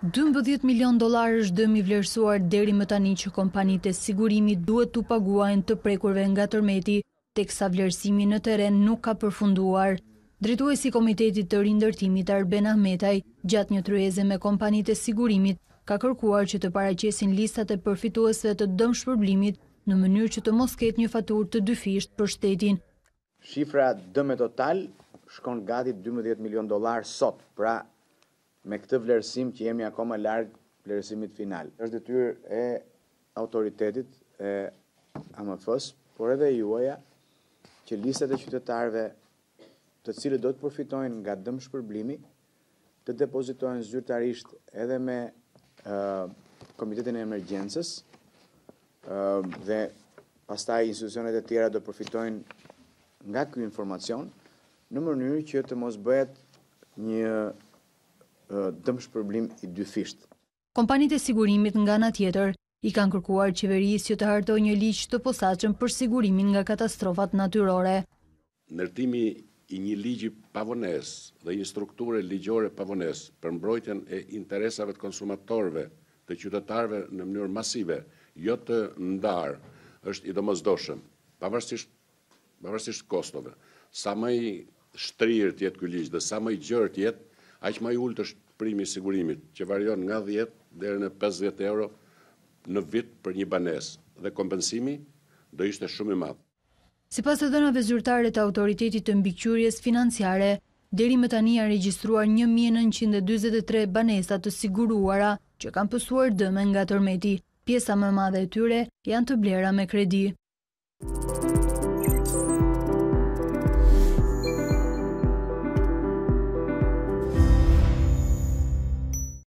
12 milion dolar është dëmi vlerësuar deri më tani që kompanit e sigurimi duhet të paguajnë të prekurve nga tërmeti, tek sa vlerësimi në teren nuk ka përfunduar. e si Komitetit të Rindërtimit Arben Ahmetaj, gjatë një tryeze me kompanit e sigurimit, ka kërkuar që të paraqesin listat e përfituesve të dëmë shpërblimit në mënyrë që të mos ketë një fatur të dyfisht për shtetin. Shifra dëme total shkon gati 12 milion dolar sot, pra me këtë vlerësim që jemi akoma largë vlerësimit final. është dhe tyrë e autoritetit e amf s por edhe juaja që listat e qytetarve të cilë do të përfitojnë nga dëmë shpërblimi, të depozitojnë zyrtarisht edhe me Komitetin e Emergjensës dhe pastaj institucionet e tjera do përfitojnë nga kjo informacion, në mënyrë që të mos bëhet një dëmsh problem i dyfisht. Kompanit e sigurimit nga nga tjetër i kanë kërkuar qeverisë që të hartoj një liqë të posaqën për sigurimin nga katastrofat natyrore. Nërtimi i një ligji pavones dhe një strukture ligjore pavones për mbrojtjen e interesave të konsumatorve të qytetarve në mënyrë masive, jo të ndarë, është i domozdoshëm, pavarësisht kostove. Sa më shtrirë tjetë këllisht dhe sa më gjërë tjetë, aqë ma i ullë të shprimi sigurimit, që varion nga 10 dhe në 50 euro në vit për një banes, dhe kompensimi do ishte shumë i madhë. Si pas e dënave zyrtare të autoritetit të mbiqyurjes financiare, deri më tani a registruar 1.923 banesat të siguruara që kanë pësuar dëmen nga tërmeti, pjesa më madhe e tyre janë të blera me kredi.